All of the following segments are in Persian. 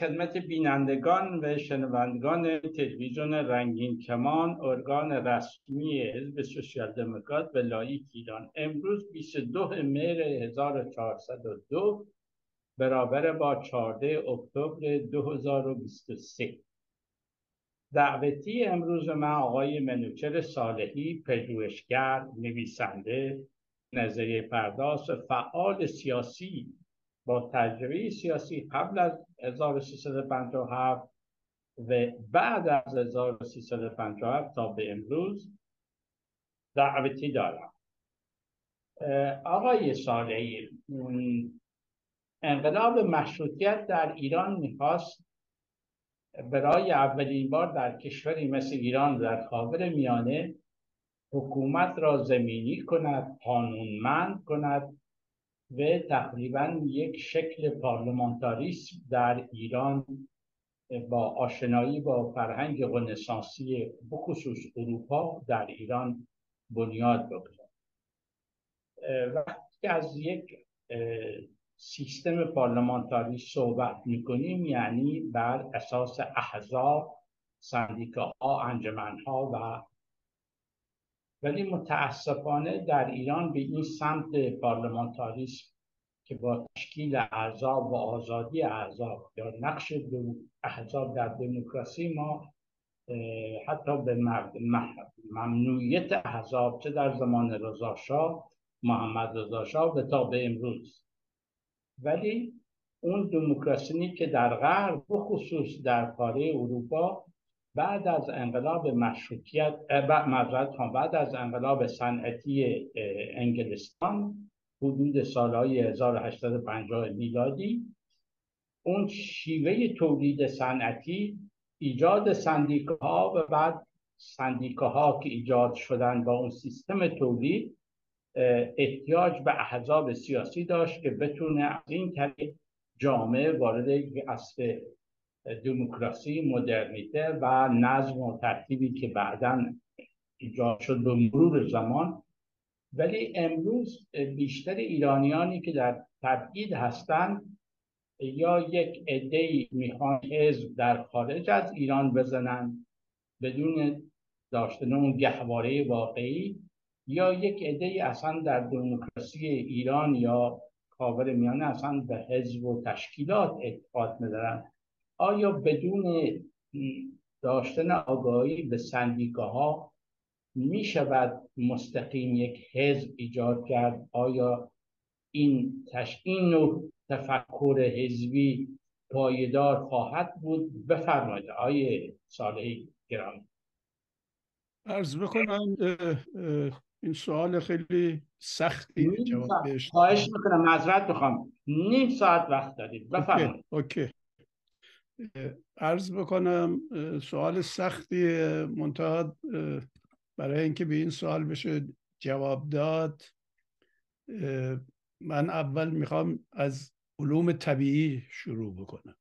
خدمت بینندگان و شنوندگان تلویزیون رنگین کمان ارگان رسمی حزب سوسیال دموکرات و لایک ایران امروز 22 مهر 1402 برابر با 14 اکتبر 2023 دعوتی امروز من آقای منوچر صالحی پژوهشگر نویسنده نظریه پرداز فعال سیاسی با تجربه سیاسی قبل از 1357 و بعد از 1357 تا به امروز دعوتی دارم آقای صالحی انقلاب مشروطیت در ایران میخواست برای اولین بار در کشوری مثل ایران در خاور میانه حکومت را زمینی کند قانونمند کند و تقریبا یک شکل پارلمانتاریسم در ایران با آشنایی با فرهنگ غنسانسی بخصوص اروپا در ایران بنیاد بگذارد وقتی از یک سیستم پارلمانتاری صحبت میکنیم یعنی بر اساس احزاب سندیکاها انجمنها و ولی متاسفانه در ایران به این سمت پارلمانتاریسم که با تشکیل احزاب و آزادی احزاب یا نقش احزاب در دموکراسی ما حتی به ممنوعیت احزاب چه در زمان شاه محمد رضاشاه و تا به امروز ولی اون دموکراسی که در غرب و خصوص در قاره اروپا بعد از انقلاب مشروطیت مدرد بعد از انقلاب صنعتی انگلستان حدود سالهای 1850 میلادی اون شیوه تولید صنعتی ایجاد سندیکه ها و بعد سندیکه ها که ایجاد شدن با اون سیستم تولید احتیاج به احزاب سیاسی داشت که بتونه از این طریق جامعه وارد یک اصل دموکراسی مدرنیته و نظم و ترتیبی که بعدا ایجاد شد به مرور زمان ولی امروز بیشتر ایرانیانی که در تبعید هستند یا یک عده میخوان حزب در خارج از ایران بزنند بدون داشتن اون گهواره واقعی یا یک عده اصلا در دموکراسی ایران یا کاور میانه اصلا به حزب و تشکیلات اعتقاد میدارن آیا بدون داشتن آگاهی به ها می شود مستقیم یک حزب ایجاد کرد آیا این تشکین و تفکر حزبی پایدار خواهد بود بفرمایید آیه صالحی گرامی ارز بکنم این سوال خیلی سختی جواب خواهش میکنم معذرت میخوام نیم ساعت وقت دارید بفرمایید اوکی, اوکی. ارز بکنم سوال سختی منتها برای اینکه به این سوال بشه جواب داد من اول میخوام از علوم طبیعی شروع بکنم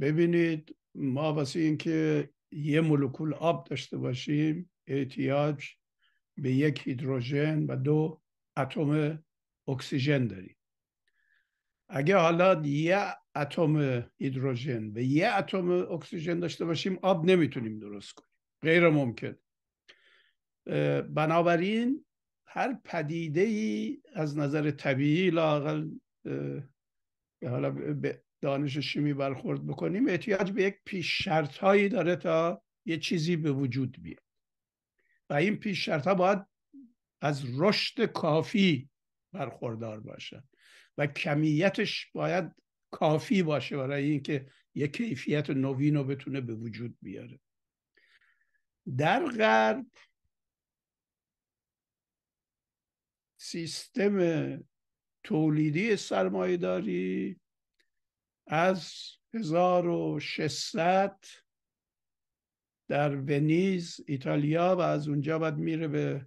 ببینید ما واسه اینکه یه مولکول آب داشته باشیم احتیاج به یک هیدروژن و دو اتم اکسیژن داریم اگه حالا یه اتم هیدروژن و یه اتم اکسیژن داشته باشیم آب نمیتونیم درست کنیم غیر ممکن بنابراین هر پدیده ای از نظر طبیعی لاقل حالا به دانش شیمی برخورد بکنیم احتیاج به یک پیش شرط هایی داره تا یه چیزی به وجود بیاد و این پیش شرط ها باید از رشد کافی برخوردار باشد. و کمیتش باید کافی باشه برای اینکه یک کیفیت نوین رو بتونه به وجود بیاره در غرب سیستم تولیدی داری از 1600 در ونیز ایتالیا و از اونجا باید میره به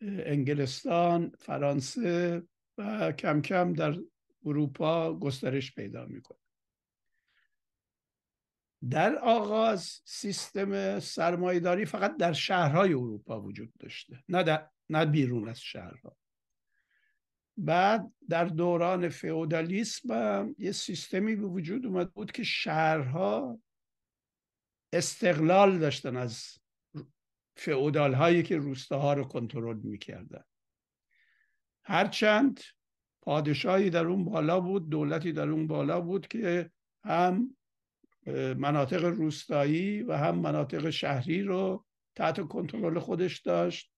انگلستان فرانسه و کم کم در اروپا گسترش پیدا میکنه در آغاز سیستم سرمایداری فقط در شهرهای اروپا وجود داشته نه, در، نه بیرون از شهرها بعد در دوران فئودالیسم یه سیستمی به وجود اومد بود که شهرها استقلال داشتن از فعودال هایی که روستاها رو کنترل میکردن هرچند پادشاهی در اون بالا بود دولتی در اون بالا بود که هم مناطق روستایی و هم مناطق شهری رو تحت کنترل خودش داشت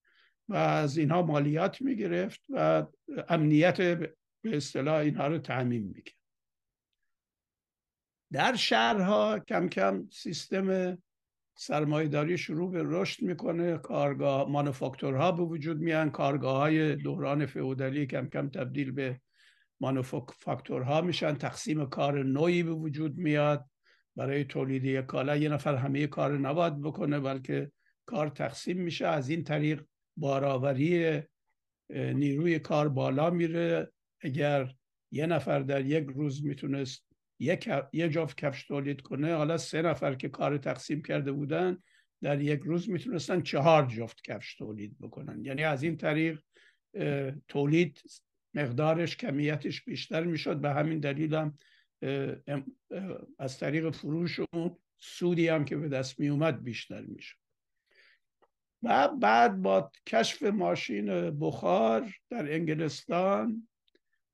و از اینها مالیات میگرفت و امنیت به اصطلاح اینها رو تعمین میکرد در شهرها کم کم سیستم سرمایهداری شروع به رشد میکنه کارگاه مانوفاکتورها به وجود میان کارگاه های دوران فئودالی کم کم تبدیل به مانوفاکتورها میشن تقسیم کار نوعی به وجود میاد برای تولید یک کالا یه نفر همه کار نواد بکنه بلکه کار تقسیم میشه از این طریق باراوری نیروی کار بالا میره اگر یه نفر در یک روز میتونست یک, یه جفت کفش تولید کنه حالا سه نفر که کار تقسیم کرده بودن در یک روز میتونستن چهار جفت کفش تولید بکنن یعنی از این طریق تولید مقدارش کمیتش بیشتر میشد به همین دلیل هم از طریق فروش اون سودی هم که به دست می اومد بیشتر میشد و بعد با کشف ماشین بخار در انگلستان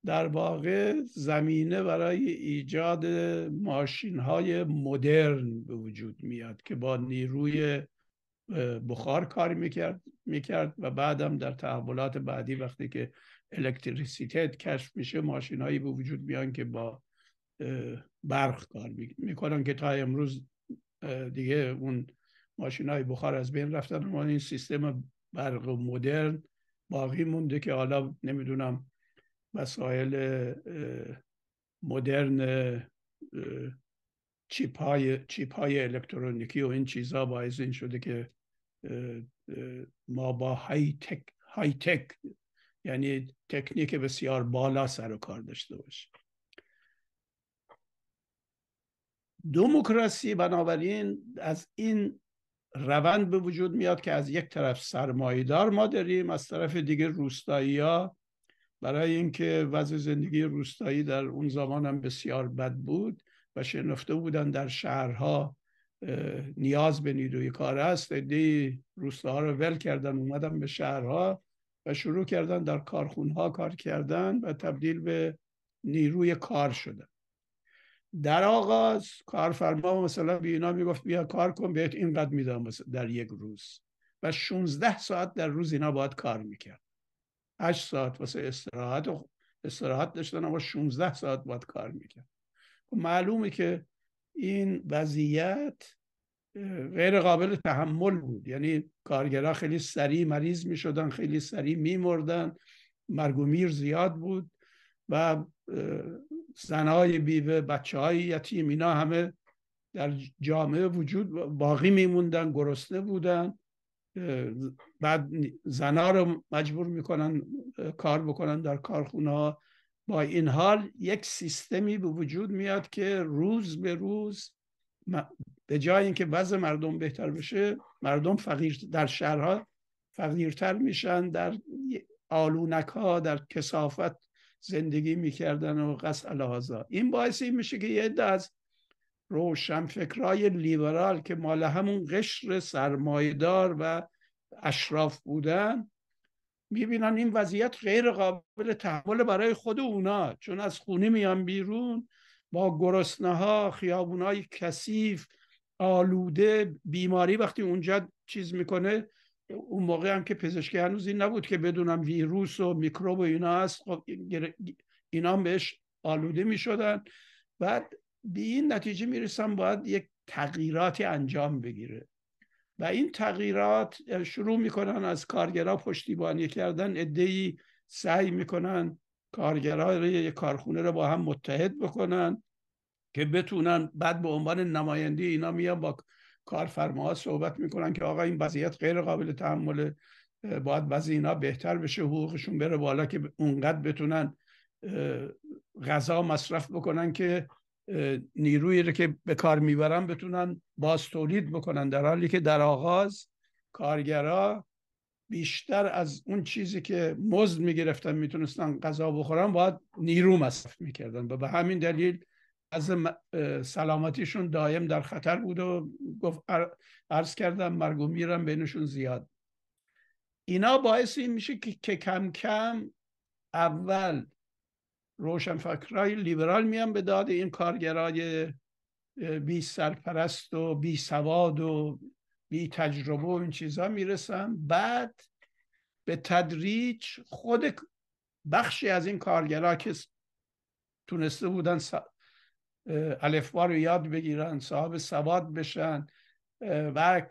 در واقع زمینه برای ایجاد ماشین های مدرن به وجود میاد که با نیروی بخار کار میکرد, میکرد و بعدم در تحولات بعدی وقتی که الکتریسیتت کشف میشه ماشین هایی به وجود میان که با برق کار میکنن که تا امروز دیگه اون ماشین های بخار از بین رفتن و این سیستم برق مدرن باقی مونده که حالا نمیدونم مسائل مدرن چیپ های, الکترونیکی و این چیزها باعث این شده که ما با های تک, های تک یعنی تکنیک بسیار بالا سر و کار داشته باشیم دموکراسی بنابراین از این روند به وجود میاد که از یک طرف سرمایدار ما داریم از طرف دیگه روستایی ها برای اینکه وضع زندگی روستایی در اون زمان هم بسیار بد بود و شنفته بودن در شهرها نیاز به نیروی کار است ایده روستاها رو ول کردن اومدن به شهرها و شروع کردن در کارخونها کار کردن و تبدیل به نیروی کار شدن در آغاز کارفرما مثلا به اینا میگفت بیا کار کن بهت اینقدر میدم در یک روز و 16 ساعت در روز اینا باید کار میکرد 8 ساعت واسه استراحت و استراحت داشتن اما 16 ساعت باید کار میکرد خب معلومه که این وضعیت غیر قابل تحمل بود یعنی کارگرها خیلی سریع مریض میشدن خیلی سریع میمردن مرگ و میر زیاد بود و زنهای بیوه بچه های یتیم اینا همه در جامعه وجود باقی میموندن گرسنه بودن بعد زنا رو مجبور میکنن کار بکنن در کارخونه ها با این حال یک سیستمی به وجود میاد که روز به روز به جای اینکه وضع مردم بهتر بشه مردم فقیر در شهرها فقیرتر میشن در آلونک ها در کسافت زندگی میکردن و قصد الهازا این باعث میشه که یه از روشنفکرای لیبرال که مال همون قشر سرمایدار و اشراف بودن میبینن این وضعیت غیر قابل تحمل برای خود اونا چون از خونه میان بیرون با گرسنه ها خیابون کثیف آلوده بیماری وقتی اونجا چیز میکنه اون موقع هم که پزشکی هنوز این نبود که بدونم ویروس و میکروب و اینا هست خب اینا بهش آلوده میشدن بعد به این نتیجه میرسم باید یک تغییراتی انجام بگیره و این تغییرات شروع میکنن از کارگرا پشتیبانی کردن ادهی سعی میکنن کارگرای یک کارخونه رو با هم متحد بکنن که بتونن بعد به عنوان نماینده اینا میان با کارفرماها صحبت میکنن که آقا این وضعیت غیر قابل تحمله باید وضع اینا بهتر بشه حقوقشون بره بالا که اونقدر بتونن غذا مصرف بکنن که نیرویی رو که به کار میبرن بتونن باز تولید بکنن در حالی که در آغاز کارگرا بیشتر از اون چیزی که مزد میگرفتن میتونستن غذا بخورن باید نیرو مصرف میکردن و به همین دلیل از سلامتیشون دایم در خطر بود و گفت عرض کردم مرگ و میرم بینشون زیاد اینا باعث این میشه که, که کم کم اول روشنفکرهای لیبرال میان به داد این کارگرای بی سرپرست و بی سواد و بی تجربه و این چیزها میرسن بعد به تدریج خود بخشی از این کارگرا که تونسته بودن الفبا رو یاد بگیرن صاحب سواد بشن و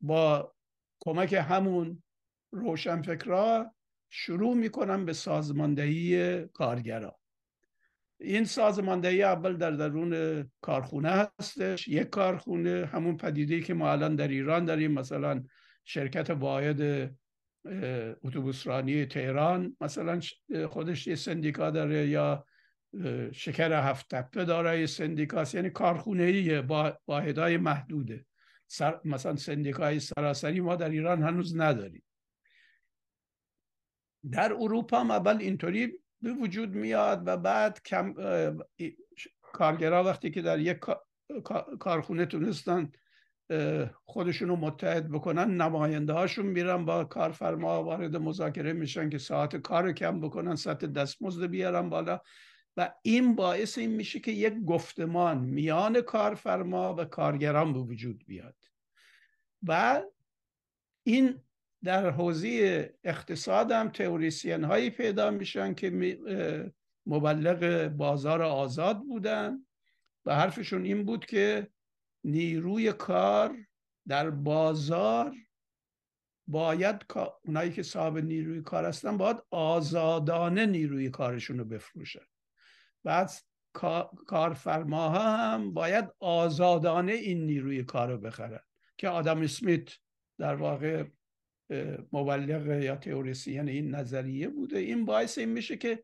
با کمک همون روشنفکرها شروع میکنم به سازماندهی کارگرا این سازماندهی اول در درون کارخونه هستش یک کارخونه همون پدیده که ما الان در ایران داریم مثلا شرکت واحد اتوبوسرانی تهران مثلا خودش یه سندیکا داره یا شکر هفت تپه داره یه سندیکاس. یعنی کارخونه ای واحدای محدوده مثلا سندیکای سراسری ما در ایران هنوز نداریم در اروپا هم اول اینطوری به وجود میاد و بعد کم... کارگرها وقتی که در یک کارخونه تونستن خودشون رو متحد بکنن نماینده هاشون میرن با کارفرما وارد مذاکره میشن که ساعت کار کم بکنن سطح دستمزد بیارن بالا و این باعث این میشه که یک گفتمان میان کارفرما و کارگران به وجود بیاد و این در حوزه اقتصاد هم تئوریسین هایی پیدا میشن که مبلغ بازار آزاد بودن و حرفشون این بود که نیروی کار در بازار باید اونایی که صاحب نیروی کار هستن باید آزادانه نیروی کارشون رو بفروشن بعد کارفرماها هم باید آزادانه این نیروی کار رو بخرن که آدم اسمیت در واقع مبلغ یا تئوریسین یعنی این نظریه بوده این باعث این میشه که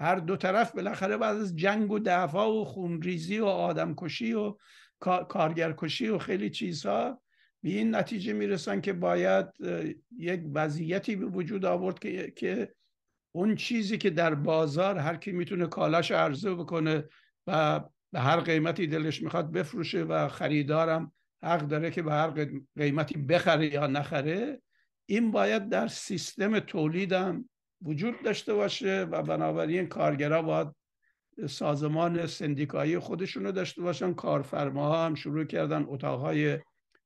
هر دو طرف بالاخره بعد از جنگ و دعوا و خونریزی و آدمکشی و کارگرکشی و خیلی چیزها به این نتیجه میرسن که باید یک وضعیتی به وجود آورد که, که اون چیزی که در بازار هر کی میتونه کالاش عرضه بکنه و به هر قیمتی دلش میخواد بفروشه و خریدارم حق داره که به هر قیمتی بخره یا نخره این باید در سیستم تولیدم وجود داشته باشه و بنابراین کارگرها باید سازمان سندیکایی خودشون رو داشته باشن کارفرماها هم شروع کردن اتاقهای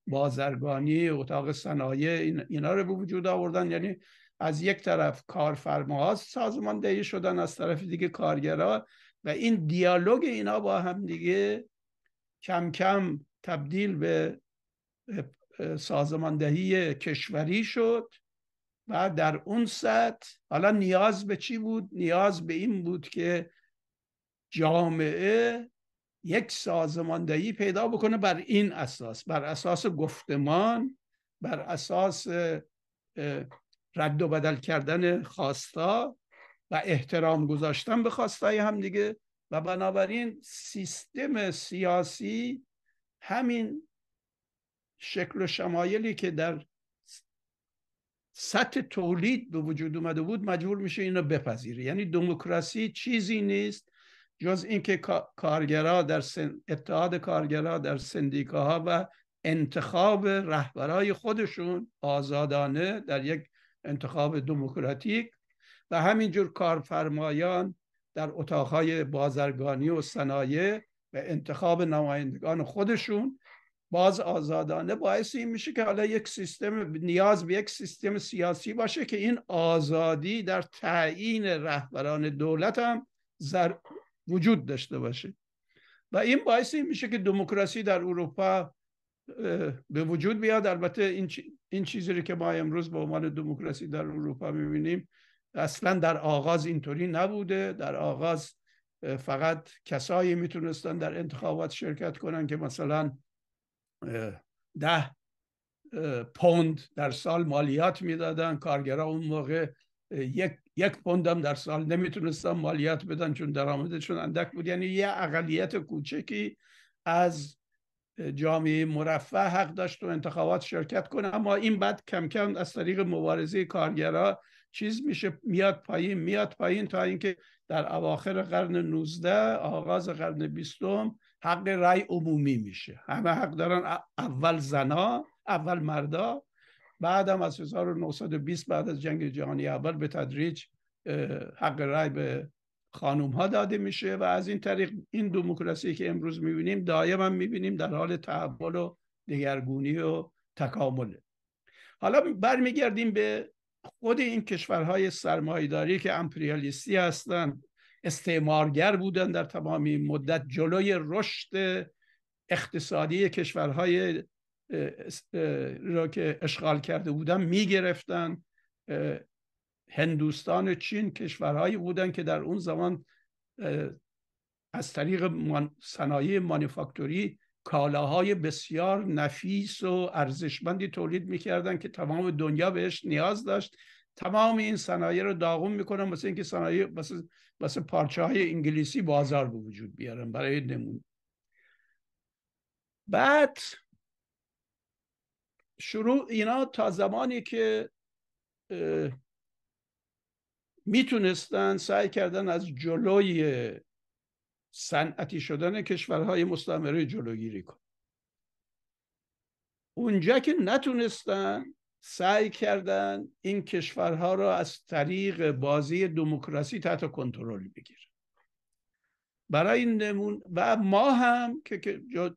بازرگانی اتاق صنایع اینا رو به وجود آوردن یعنی از یک طرف کارفرماها سازماندهی شدن از طرف دیگه کارگرها و این دیالوگ اینا با هم دیگه کم کم تبدیل به سازماندهی کشوری شد و در اون سطح حالا نیاز به چی بود؟ نیاز به این بود که جامعه یک سازماندهی پیدا بکنه بر این اساس بر اساس گفتمان بر اساس رد و بدل کردن خواستا و احترام گذاشتن به خواستای دیگه و بنابراین سیستم سیاسی همین شکل و شمایلی که در سطح تولید به وجود اومده بود مجبور میشه اینو بپذیره یعنی دموکراسی چیزی نیست جز اینکه کارگرا در اتحاد کارگرها در سندیکاها و انتخاب رهبرای خودشون آزادانه در یک انتخاب دموکراتیک و همینجور کارفرمایان در اتاقهای بازرگانی و صنایع و انتخاب نمایندگان خودشون باز آزادانه باعث این میشه که حالا یک سیستم نیاز به یک سیستم سیاسی باشه که این آزادی در تعیین رهبران دولت هم زر... وجود داشته باشه و این باعث این میشه که دموکراسی در اروپا به وجود بیاد البته این, این چیزی که ما امروز به عنوان دموکراسی در اروپا میبینیم اصلا در آغاز اینطوری نبوده در آغاز فقط کسایی میتونستن در انتخابات شرکت کنن که مثلا ده پوند در سال مالیات میدادن کارگرا اون موقع یک یک پوندم در سال نمیتونستن مالیات بدن چون درآمدشون اندک بود یعنی یه اقلیت کوچکی از جامعه مرفه حق داشت و انتخابات شرکت کنه اما این بعد کم کم از طریق مبارزه کارگرا چیز میشه میاد پایین میاد پایین تا اینکه در اواخر قرن 19 آغاز قرن بیستم حق رای عمومی میشه همه حق دارن اول زنا اول مردا هم از 1920 بعد از جنگ جهانی اول به تدریج حق رای به خانوم ها داده میشه و از این طریق این دموکراسی که امروز میبینیم هم میبینیم در حال تحول و دگرگونی و تکامله حالا برمیگردیم به خود این کشورهای سرمایداری که امپریالیستی هستند استعمارگر بودن در تمامی مدت جلوی رشد اقتصادی کشورهای را که اشغال کرده بودن میگرفتن هندوستان و چین کشورهایی بودن که در اون زمان از طریق صنایع مانیفاکتوری کالاهای بسیار نفیس و ارزشمندی تولید میکردن که تمام دنیا بهش نیاز داشت تمام این صنایع رو داغون میکنن واسه اینکه صنایع واسه پارچه های انگلیسی بازار به وجود بیارن برای نمونه بعد شروع اینا تا زمانی که میتونستن سعی کردن از جلوی صنعتی شدن کشورهای مستعمره جلوگیری کن اونجا که نتونستن سعی کردن این کشورها را از طریق بازی دموکراسی تحت کنترل بگیرن برای این و ما هم که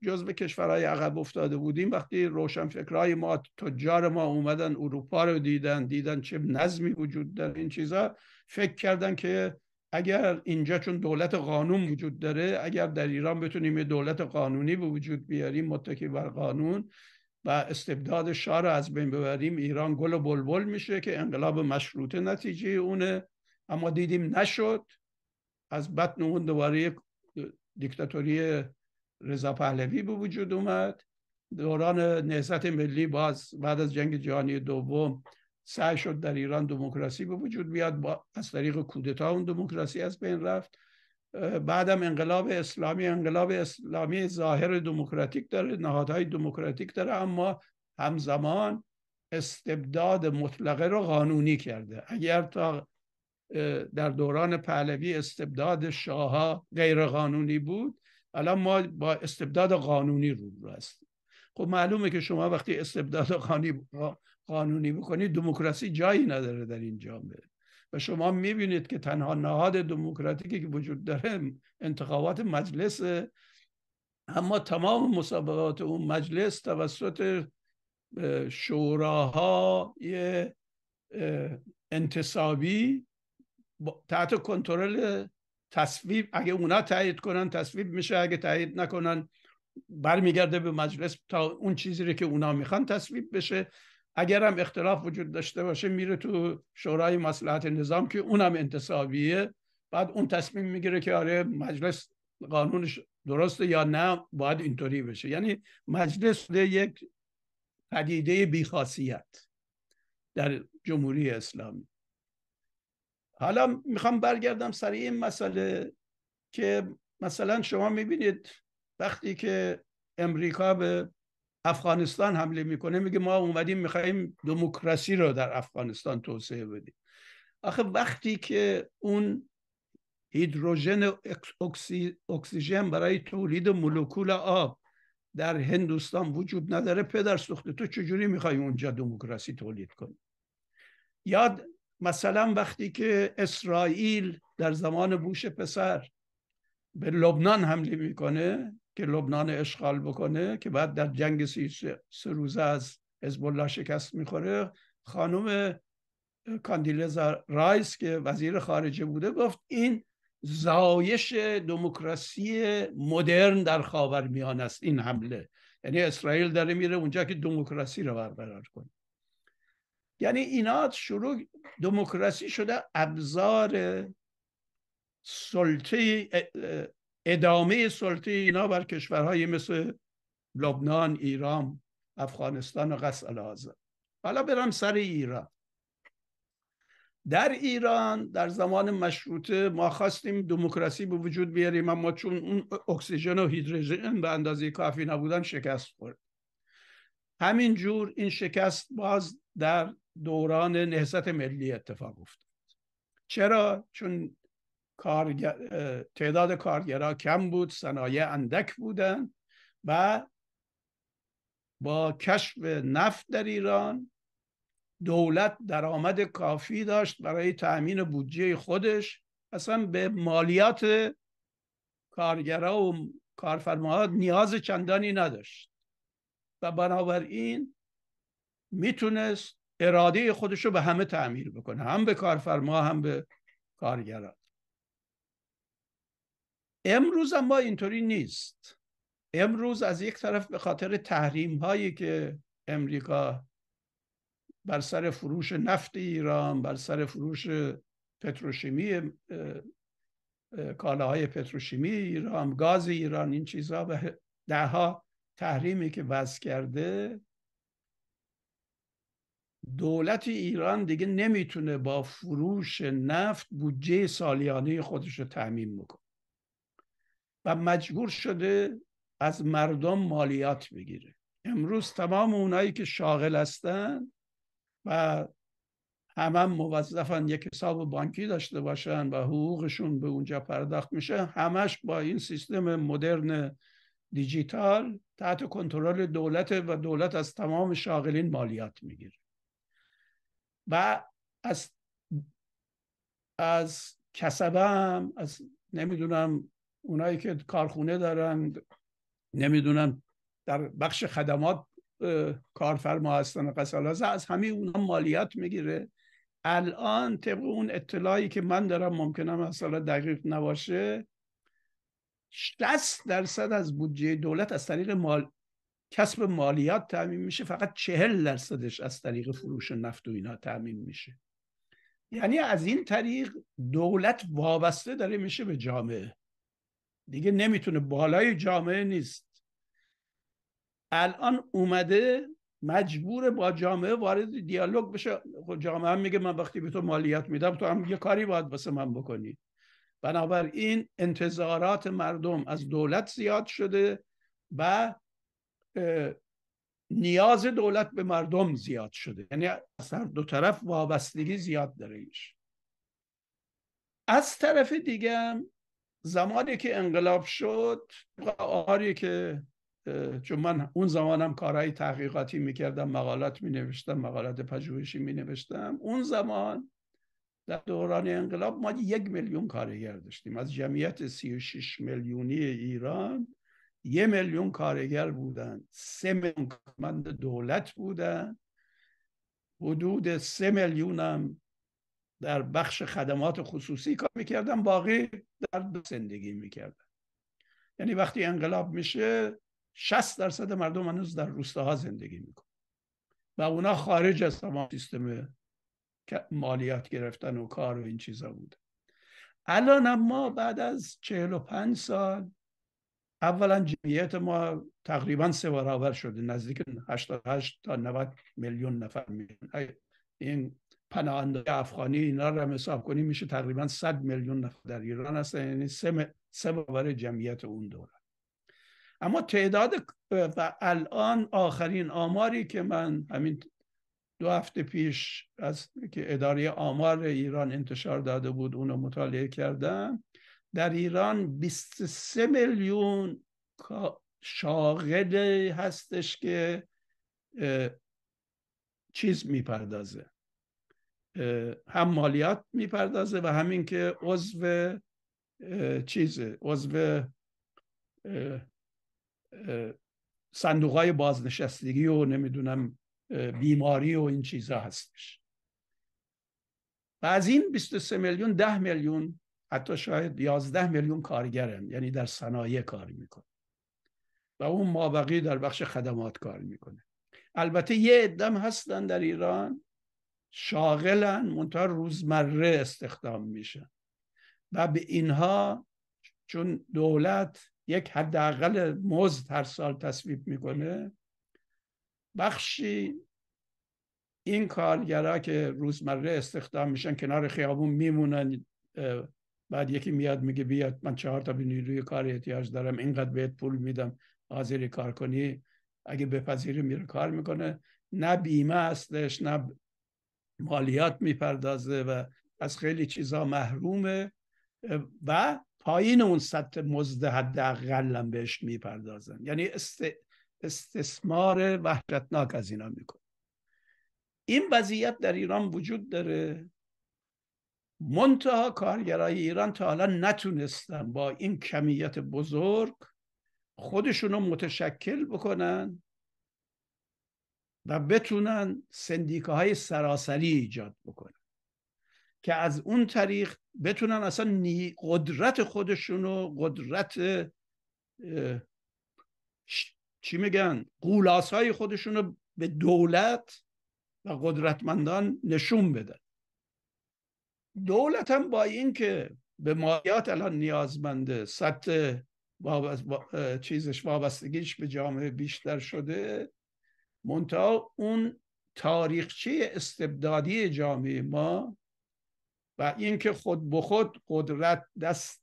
جزو کشورهای عقب افتاده بودیم وقتی روشنفکرهای ما تجار ما اومدن اروپا رو دیدن دیدن چه نظمی وجود داره این چیزا فکر کردن که اگر اینجا چون دولت قانون وجود داره اگر در ایران بتونیم یه دولت قانونی به وجود بیاریم متکی بر قانون و استبداد شاه رو از بین ببریم ایران گل و بلبل میشه که انقلاب مشروطه نتیجه اونه اما دیدیم نشد از بطن اون دوباره دیکتاتوری رضا پهلوی به وجود اومد دوران نهضت ملی باز بعد از جنگ جهانی دوم سعی شد در ایران دموکراسی به وجود بیاد با از طریق کودتا اون دموکراسی از بین رفت بعدم انقلاب اسلامی انقلاب اسلامی ظاهر دموکراتیک داره نهادهای دموکراتیک داره اما همزمان استبداد مطلقه رو قانونی کرده اگر تا در دوران پهلوی استبداد شاهها غیر قانونی بود الان ما با استبداد قانونی روبرو هستیم خب معلومه که شما وقتی استبداد قانونی بکنید دموکراسی جایی نداره در این جامعه و شما میبینید که تنها نهاد دموکراتیکی که وجود داره انتخابات مجلس اما تمام مسابقات اون مجلس توسط شوراهای انتصابی تحت کنترل تصویب اگه اونا تایید کنن تصویب میشه اگه تایید نکنن برمیگرده به مجلس تا اون چیزی رو که اونا میخوان تصویب بشه اگر هم اختلاف وجود داشته باشه میره تو شورای مسلحت نظام که اونم انتصابیه بعد اون تصمیم میگیره که آره مجلس قانونش درسته یا نه باید اینطوری بشه یعنی مجلس یک پدیده بیخاصیت در جمهوری اسلامی حالا میخوام برگردم سر این مسئله که مثلا شما میبینید وقتی که امریکا به افغانستان حمله میکنه میگه ما اومدیم میخوایم دموکراسی رو در افغانستان توسعه بدیم آخه وقتی که اون هیدروژن اکسی، اکسیژن برای تولید مولکول آب در هندوستان وجود نداره پدر سوخته تو چجوری میخوای اونجا دموکراسی تولید کنی یاد مثلا وقتی که اسرائیل در زمان بوش پسر به لبنان حمله میکنه که لبنان اشغال بکنه که بعد در جنگ سی سه روزه از حزب الله شکست میخوره خانم کاندیلزا رایس که وزیر خارجه بوده گفت این زایش دموکراسی مدرن در خاورمیانه است این حمله یعنی اسرائیل داره میره اونجا که دموکراسی رو برقرار کنه یعنی اینا شروع دموکراسی شده ابزار سلطه ادامه سلطه اینا بر کشورهای مثل لبنان ایران افغانستان و قصد حاضر حالا برم سر ایران در ایران در زمان مشروطه ما خواستیم دموکراسی به وجود بیاریم اما چون اون اکسیژن و هیدروژن به اندازه کافی نبودن شکست خورد جور این شکست باز در دوران نهضت ملی اتفاق افتاد چرا چون تعداد کارگرا کم بود صنایع اندک بودن و با کشف نفت در ایران دولت درآمد کافی داشت برای تأمین بودجه خودش اصلا به مالیات کارگرها و کارفرماها نیاز چندانی نداشت و بنابراین میتونست اراده خودش رو به همه تعمیر بکنه هم به کارفرما هم به کارگران امروز اما اینطوری نیست امروز از یک طرف به خاطر تحریم هایی که امریکا بر سر فروش نفت ایران بر سر فروش پتروشیمی کالاهای پتروشیمی ایران گاز ایران این چیزها و دهها تحریمی که وضع کرده دولت ایران دیگه نمیتونه با فروش نفت بودجه سالیانه خودش رو تعمین بکنه و مجبور شده از مردم مالیات بگیره امروز تمام اونایی که شاغل هستن و همه هم موظفن یک حساب بانکی داشته باشن و حقوقشون به اونجا پرداخت میشه همش با این سیستم مدرن دیجیتال تحت کنترل دولت و دولت از تمام شاغلین مالیات میگیره و از از کسبه از نمیدونم اونایی که کارخونه دارن نمیدونم در بخش خدمات کارفرما هستن قصالازه از همه اونها مالیات میگیره الان طبق اون اطلاعی که من دارم ممکنه مثلا دقیق نباشه 60 درصد از بودجه دولت از طریق مال... کسب مالیات تعمین میشه فقط 40 درصدش از طریق فروش نفت و اینا تعمین میشه یعنی از این طریق دولت وابسته داره میشه به جامعه دیگه نمیتونه بالای جامعه نیست الان اومده مجبور با جامعه وارد دیالوگ بشه خود خب جامعه هم میگه من وقتی به تو مالیات میدم تو هم یه کاری باید واسه من بکنی بنابراین انتظارات مردم از دولت زیاد شده و نیاز دولت به مردم زیاد شده یعنی از هر دو طرف وابستگی زیاد داره ایش از طرف دیگه زمانی که انقلاب شد آری که چون من اون زمانم کارهای تحقیقاتی میکردم مقالات مینوشتم مقالات پژوهشی مینوشتم اون زمان در دوران انقلاب ما یک میلیون کارگر داشتیم از جمعیت 36 میلیونی ایران یه میلیون کارگر بودن سه میلیون کارمند دولت بودن حدود سه میلیونم در بخش خدمات خصوصی کار میکردن باقی در زندگی میکردن یعنی وقتی انقلاب میشه 60 درصد مردم هنوز در روستاها زندگی میکنن و اونا خارج از تمام سیستم مالیات گرفتن و کار و این چیزا بود الان ما بعد از 45 سال اولا جمعیت ما تقریبا سه برابر شده نزدیک 88 تا 90 میلیون نفر میشن این پناهنده افغانی اینا رو هم حساب کنیم میشه تقریبا 100 میلیون نفر در ایران هستن یعنی سه, سه جمعیت اون دوره اما تعداد و الان آخرین آماری که من همین دو هفته پیش از که اداره آمار ایران انتشار داده بود اونو مطالعه کردم در ایران 23 میلیون شاغل هستش که چیز میپردازه هم مالیات میپردازه و همین که عضو چیزه عضو صندوق های بازنشستگی و نمیدونم بیماری و این چیزا هستش و از این 23 میلیون 10 میلیون حتی شاید 11 میلیون کارگرن یعنی در صنایع کار میکنه و اون مابقی در بخش خدمات کار میکنه البته یه ادم هستن در ایران شاغلن منتها روزمره استخدام میشن و به اینها چون دولت یک حداقل مزد هر سال تصویب میکنه بخشی این کارگرا که روزمره استخدام میشن کنار خیابون میمونن بعد یکی میاد میگه بیاد من چهار تا نیروی کار احتیاج دارم اینقدر بهت پول میدم حاضری کار کنی اگه بپذیری میره کار میکنه نه بیمه هستش نه مالیات میپردازه و از خیلی چیزها محرومه و پایین اون سطح مزد حداقلم بهش میپردازن یعنی است... استثمار وحشتناک از اینا میکنه این وضعیت در ایران وجود داره منتها کارگرای ایران تا حالا نتونستن با این کمیت بزرگ خودشون رو متشکل بکنن و بتونن های سراسری ایجاد بکنن که از اون طریق بتونن اصلا قدرت خودشون قدرت چی میگن قولاس های خودشون رو به دولت و قدرتمندان نشون بدن دولت هم با اینکه به مایات الان نیازمنده سطح چیزش وابستگیش به جامعه بیشتر شده منتها اون تاریخچه استبدادی جامعه ما و اینکه خود به خود قدرت دست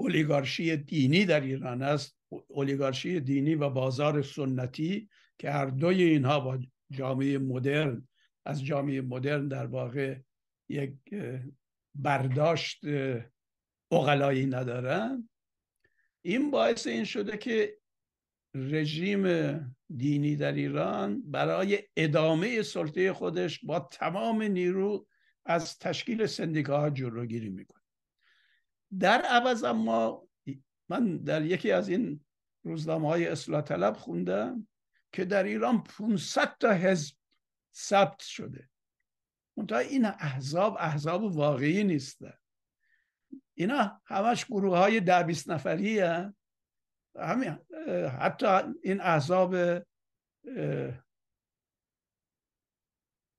اولیگارشی دینی در ایران است اولیگارشی دینی و بازار سنتی که هر دوی اینها با جامعه مدرن از جامعه مدرن در واقع یک برداشت اقلایی ندارن این باعث این شده که رژیم دینی در ایران برای ادامه سلطه خودش با تمام نیرو از تشکیل سندیکاها جلوگیری میکنه در عوض اما من در یکی از این روزنامه های اصلاح طلب خوندم که در ایران 500 تا حزب ثبت شده منتها این احزاب احزاب واقعی نیستن اینا همش گروه های ده نفری همین حتی این احزاب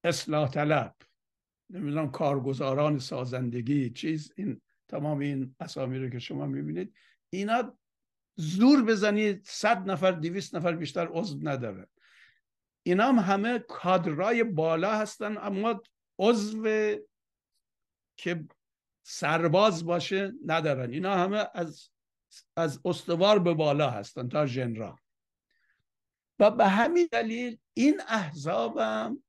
اصلاح طلب نمیدونم کارگزاران سازندگی چیز این تمام این اسامی رو که شما میبینید اینا زور بزنید صد نفر دویست نفر بیشتر عضو نداره اینا همه کادرای بالا هستن اما عضو که سرباز باشه ندارن اینا همه از از استوار به بالا هستن تا ژنرال و به همین دلیل این احزابم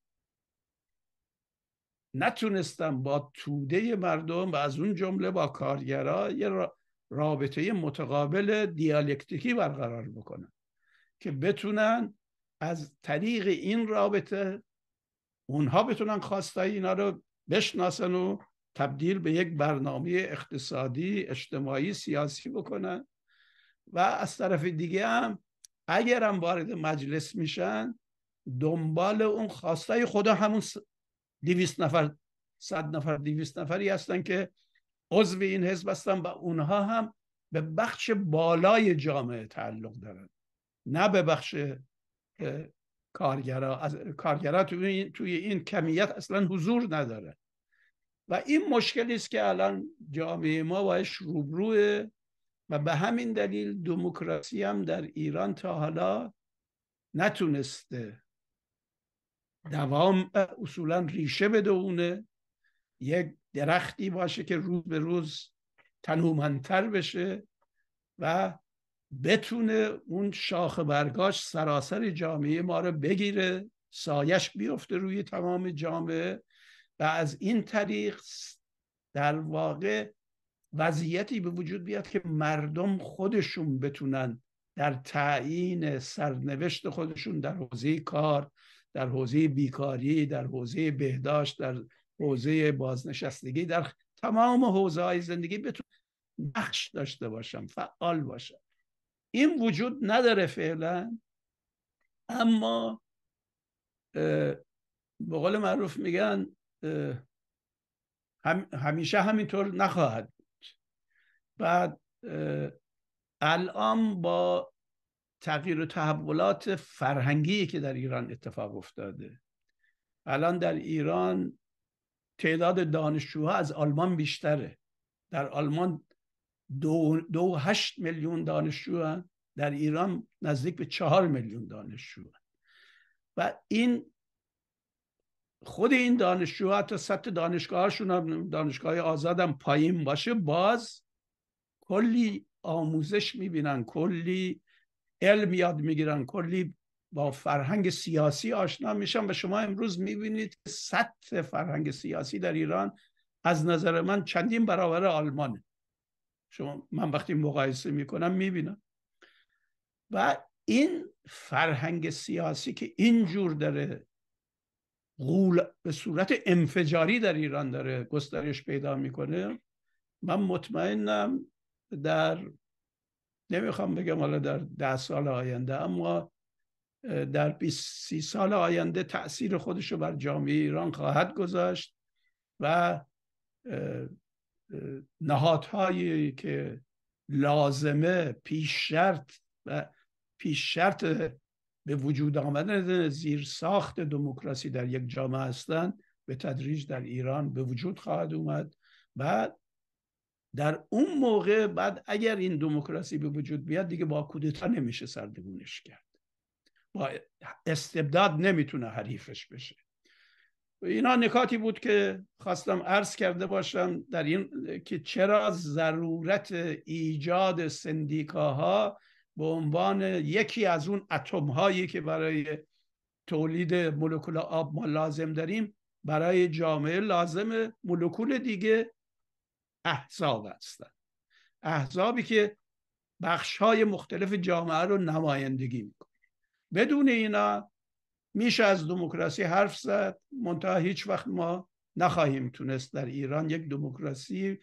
نتونستم با توده مردم و از اون جمله با کارگرا یه رابطه متقابل دیالکتیکی برقرار بکنن که بتونن از طریق این رابطه اونها بتونن خواستای اینا رو بشناسن و تبدیل به یک برنامه اقتصادی اجتماعی سیاسی بکنن و از طرف دیگه هم اگر هم وارد مجلس میشن دنبال اون خواسته خدا همون دیویست نفر صد نفر دیویست نفری هستن که عضو این حزب هستن و اونها هم به بخش بالای جامعه تعلق دارن نه به بخش کارگرا از... کارگرا توی این... توی این کمیت اصلا حضور نداره و این مشکلی است که الان جامعه ما باش روبروه و به همین دلیل دموکراسی هم در ایران تا حالا نتونسته دوام اصولا ریشه بدونه یک درختی باشه که روز به روز تنومندتر بشه و بتونه اون شاخ برگاش سراسر جامعه ما رو بگیره سایش بیفته روی تمام جامعه از این طریق در واقع وضعیتی به وجود بیاد که مردم خودشون بتونن در تعیین سرنوشت خودشون در حوزه کار در حوزه بیکاری در حوزه بهداشت در حوزه بازنشستگی در تمام حوزه های زندگی بتون نقش داشته باشم فعال باشن این وجود نداره فعلا اما به قول معروف میگن هم همیشه همینطور نخواهد بود بعد الان با تغییر و تحولات فرهنگی که در ایران اتفاق افتاده الان در ایران تعداد دانشجوها از آلمان بیشتره در آلمان دو, هشت میلیون دانشجو در ایران نزدیک به چهار میلیون دانشجو و این خود این دانشجو تا سطح دانشگاهشون هم دانشگاه آزادم پایین باشه باز کلی آموزش میبینن کلی علم یاد میگیرن کلی با فرهنگ سیاسی آشنا میشن و شما امروز میبینید که سطح فرهنگ سیاسی در ایران از نظر من چندین برابر آلمانه شما من وقتی مقایسه میکنم میبینم و این فرهنگ سیاسی که اینجور داره غول به صورت انفجاری در ایران داره گسترش پیدا میکنه من مطمئنم در نمیخوام بگم حالا در ده سال آینده اما در 20 سی سال آینده تاثیر خودش رو بر جامعه ایران خواهد گذاشت و نهادهایی که لازمه پیش شرط و پیش شرط به وجود آمدن زیر ساخت دموکراسی در یک جامعه هستند به تدریج در ایران به وجود خواهد اومد بعد در اون موقع بعد اگر این دموکراسی به وجود بیاد دیگه با کودتا نمیشه سرنگونش کرد با استبداد نمیتونه حریفش بشه اینا نکاتی بود که خواستم عرض کرده باشم در این که چرا ضرورت ایجاد سندیکاها به عنوان یکی از اون اتم هایی که برای تولید مولکول آب ما لازم داریم برای جامعه لازم مولکول دیگه احزاب هستن احزابی که بخش های مختلف جامعه رو نمایندگی میکنه بدون اینا میشه از دموکراسی حرف زد منتها هیچ وقت ما نخواهیم تونست در ایران یک دموکراسی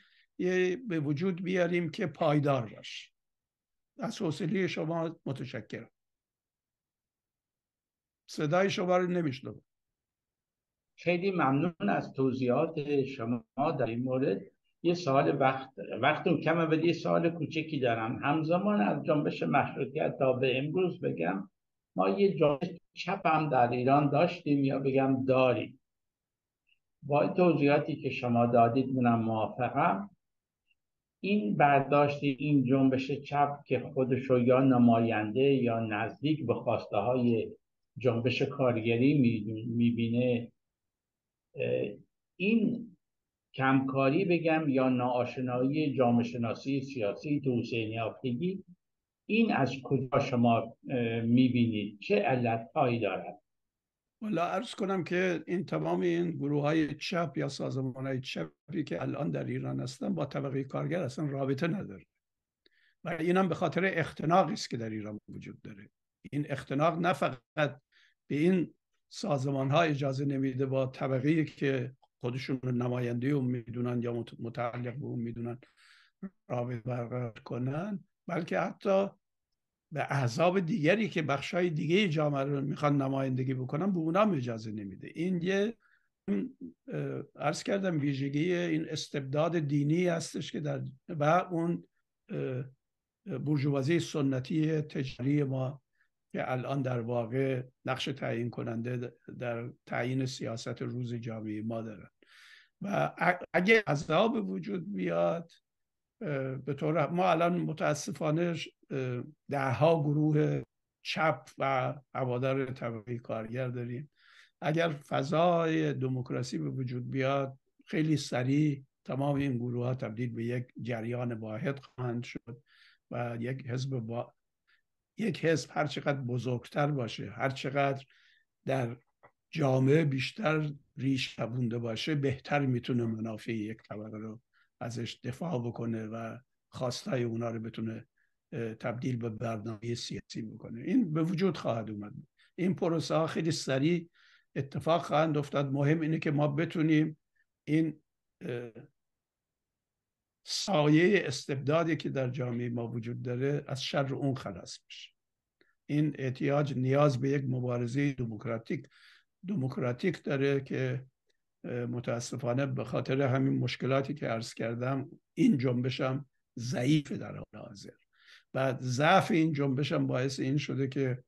به وجود بیاریم که پایدار باشه از حوصله شما متشکرم صدای شما رو نمیشنوم خیلی ممنون از توضیحات شما در این مورد یه سال وقت وقتون کمه ولی یه سال کوچکی دارم همزمان از جنبش مشروطیت تا به امروز بگم ما یه جنبش چپ هم در ایران داشتیم یا بگم داریم با توضیحاتی که شما دادید منم موافقم این برداشت این جنبش چپ که خودش رو یا نماینده یا نزدیک به خواسته های جنبش کارگری میبینه این کمکاری بگم یا ناآشنایی جامعه شناسی سیاسی تو نیافتگی این از کجا شما میبینید چه علتهایی دارد والا عرض کنم که این تمام این گروه های چپ یا سازمان های چپی که الان در ایران هستن با طبقه کارگر اصلا رابطه نداره و این هم به خاطر اختناقی است که در ایران وجود داره این اختناق نه فقط به این سازمان ها اجازه نمیده با طبقه که خودشون رو نماینده اون میدونن یا متعلق به اون میدونن رابطه برقرار کنن بلکه حتی به احزاب دیگری که بخشای دیگه جامعه رو میخوان نمایندگی بکنن به اونام اجازه نمیده این یه ارز کردم ویژگی این استبداد دینی هستش که در و اون برجوازی سنتی تجاری ما که الان در واقع نقش تعیین کننده در تعیین سیاست روز جامعه ما دارن و اگه عذاب وجود بیاد به طور ما الان متاسفانه دهها گروه چپ و هوادار طبقه کارگر داریم اگر فضای دموکراسی به وجود بیاد خیلی سریع تمام این گروه ها تبدیل به یک جریان واحد خواهند شد و یک حزب با... یک حزب هر چقدر بزرگتر باشه هر چقدر در جامعه بیشتر ریش تبونده باشه بهتر میتونه منافع یک طبقه رو ازش دفاع بکنه و خواستای اونا رو بتونه تبدیل به برنامه سیاسی بکنه این به وجود خواهد اومد این پروسه ها خیلی سریع اتفاق خواهند افتاد مهم اینه که ما بتونیم این سایه استبدادی که در جامعه ما وجود داره از شر اون خلاص بشه این احتیاج نیاز به یک مبارزه دموکراتیک دموکراتیک داره که متاسفانه به خاطر همین مشکلاتی که عرض کردم این جنبش هم ضعیف در حال حاضر و ضعف این جنبش هم باعث این شده که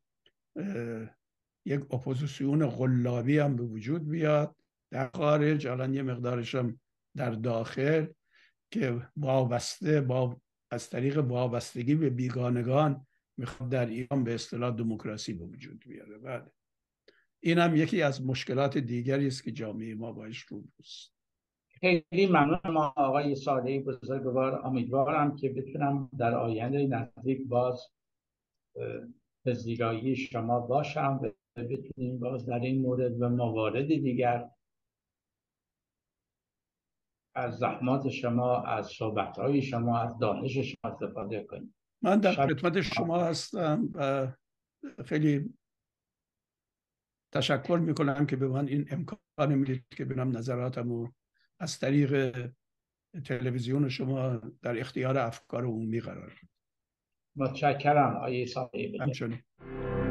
یک اپوزیسیون غلابی هم به وجود بیاد در خارج الان یه مقدارش هم در داخل که وابسته با از طریق وابستگی به بیگانگان میخواد در ایران به اصطلاح دموکراسی به وجود بیاره بله این هم یکی از مشکلات دیگری است که جامعه ما باش روبروست خیلی ممنون ما آقای ساده بزرگوار امیدوارم که بتونم در آینده نزدیک باز به زیرایی شما باشم و بتونیم باز در این مورد و موارد دیگر از زحمات شما از صحبتهای شما از دانش شما استفاده کنیم من در خدمت شما هستم و خیلی تشکر میکنم که به من این امکان میدید که بنام نظراتم رو از طریق تلویزیون شما در اختیار افکار عمومی قرار متشکرم آیه همچنین